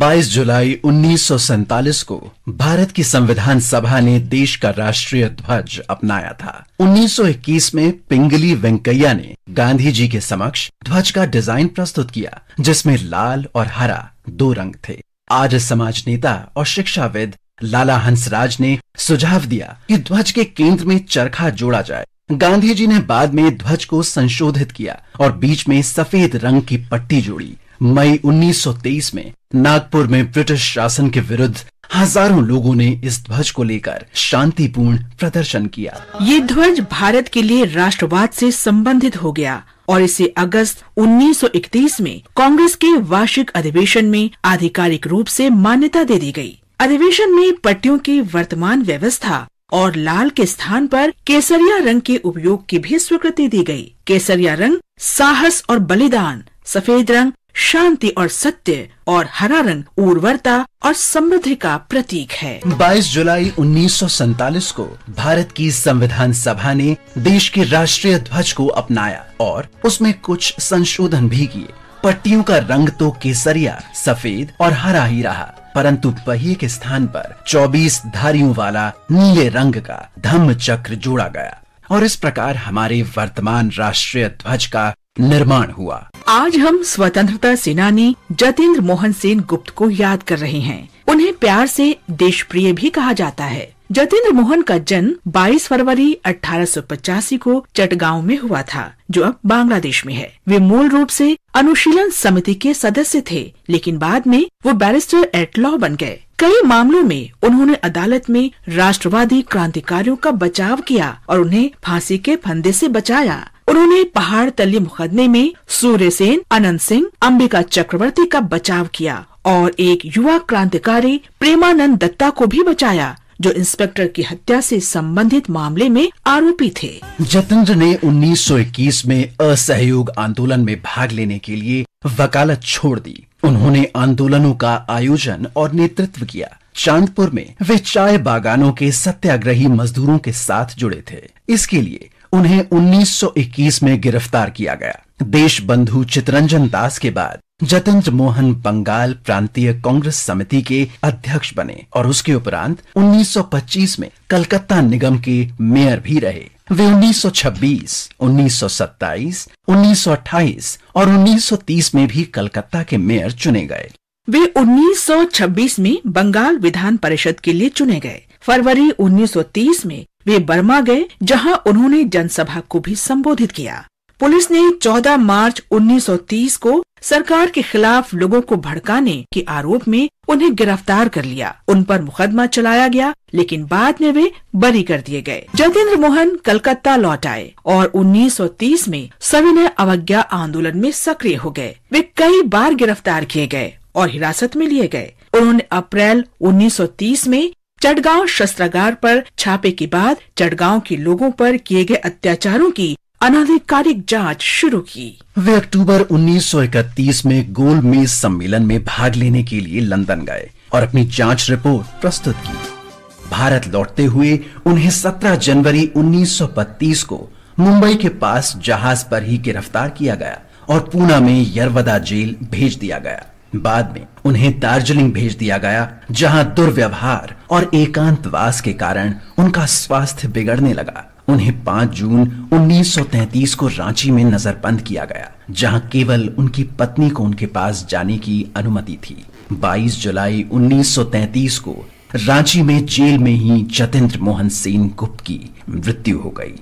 22 जुलाई उन्नीस को भारत की संविधान सभा ने देश का राष्ट्रीय ध्वज अपनाया था 1921 में पिंगली वेंकैया ने गांधी जी के समक्ष ध्वज का डिजाइन प्रस्तुत किया जिसमें लाल और हरा दो रंग थे आज समाज नेता और शिक्षाविद लाला हंसराज ने सुझाव दिया कि ध्वज के केंद्र में चरखा जोड़ा जाए गांधी जी ने बाद में ध्वज को संशोधित किया और बीच में सफेद रंग की पट्टी जोड़ी मई 1923 में नागपुर में ब्रिटिश शासन के विरुद्ध हजारों लोगों ने इस ध्वज को लेकर शांतिपूर्ण प्रदर्शन किया ये ध्वज भारत के लिए राष्ट्रवाद से संबंधित हो गया और इसे अगस्त 1931 में कांग्रेस के वार्षिक अधिवेशन में आधिकारिक रूप से मान्यता दे दी गई। अधिवेशन में पट्टियों की वर्तमान व्यवस्था और लाल के स्थान पर केसरिया रंग के उपयोग की भी स्वीकृति दी गई। केसरिया रंग साहस और बलिदान सफेद रंग शांति और सत्य और हरा रंग उर्वरता और समृद्धि का प्रतीक है 22 जुलाई उन्नीस को भारत की संविधान सभा ने देश के राष्ट्रीय ध्वज को अपनाया और उसमें कुछ संशोधन भी किए पट्टियों का रंग तो केसरिया सफेद और हरा ही रहा परंतु पहिए के स्थान पर 24 धारियों वाला नीले रंग का धम्म चक्र जोड़ा गया और इस प्रकार हमारे वर्तमान राष्ट्रीय ध्वज का निर्माण हुआ आज हम स्वतंत्रता सेनानी जतेंद्र मोहन सेन गुप्त को याद कर रहे हैं उन्हें प्यार से देश प्रिय भी कहा जाता है जतेंद्र मोहन का जन्म 22 फरवरी अठारह को चटगांव में हुआ था जो अब बांग्लादेश में है वे मूल रूप से अनुशीलन समिति के सदस्य थे लेकिन बाद में वो बैरिस्टर एट लॉ बन गए कई मामलों में उन्होंने अदालत में राष्ट्रवादी क्रांतिकारियों का बचाव किया और उन्हें फांसी के फंदे से बचाया उन्होंने पहाड़ तली मुकदमे में सूर्य सेन अनंत सिंह अंबिका चक्रवर्ती का बचाव किया और एक युवा क्रांतिकारी प्रेमानंद दत्ता को भी बचाया जो इंस्पेक्टर की हत्या से संबंधित मामले में आरोपी थे जतेंद्र ने 1921 में असहयोग आंदोलन में भाग लेने के लिए वकालत छोड़ दी उन्होंने आंदोलनों का आयोजन और नेतृत्व किया चांदपुर में वे चाय बागानों के सत्याग्रही मजदूरों के साथ जुड़े थे इसके लिए उन्हें 1921 में गिरफ्तार किया गया देश बंधु चितरंजन दास के बाद जतंज मोहन बंगाल प्रांतीय कांग्रेस समिति के अध्यक्ष बने और उसके उपरांत 1925 में कलकत्ता निगम के मेयर भी रहे वे 1926, 1927, 1928 और 1930 में भी कलकत्ता के मेयर चुने गए वे 1926 में बंगाल विधान परिषद के लिए चुने गए फरवरी 1930 में वे बर्मा गए जहां उन्होंने जनसभा को भी संबोधित किया पुलिस ने 14 मार्च 1930 को सरकार के खिलाफ लोगों को भड़काने के आरोप में उन्हें गिरफ्तार कर लिया उन पर मुकदमा चलाया गया लेकिन बाद में वे बरी कर दिए गए जतेंद्र मोहन कलकत्ता लौट आए और 1930 में सविनय अवज्ञा आंदोलन में सक्रिय हो गए वे कई बार गिरफ्तार किए गए और हिरासत में लिए गए उन्होंने अप्रैल 1930 में चटगांव शस्त्रागार पर छापे के बाद चटगांव के लोगों पर किए गए अत्याचारों की अनाधिकारिक जांच शुरू की वे अक्टूबर 1931 में गोल मेज सम्मेलन में भाग लेने के लिए लंदन गए और अपनी जांच रिपोर्ट प्रस्तुत की भारत लौटते हुए उन्हें 17 जनवरी 1932 को मुंबई के पास जहाज पर ही गिरफ्तार किया गया और पूना में यरवदा जेल भेज दिया गया बाद में उन्हें दार्जिलिंग भेज दिया गया जहां दुर्व्यवहार और एकांतवास के कारण उनका स्वास्थ्य बिगड़ने लगा उन्हें 5 जून 1933 को रांची में नजरबंद किया गया जहां केवल उनकी पत्नी को उनके पास जाने की अनुमति थी 22 जुलाई 1933 को रांची में जेल में ही जतेंद्र मोहन सेन गुप्त की मृत्यु हो गई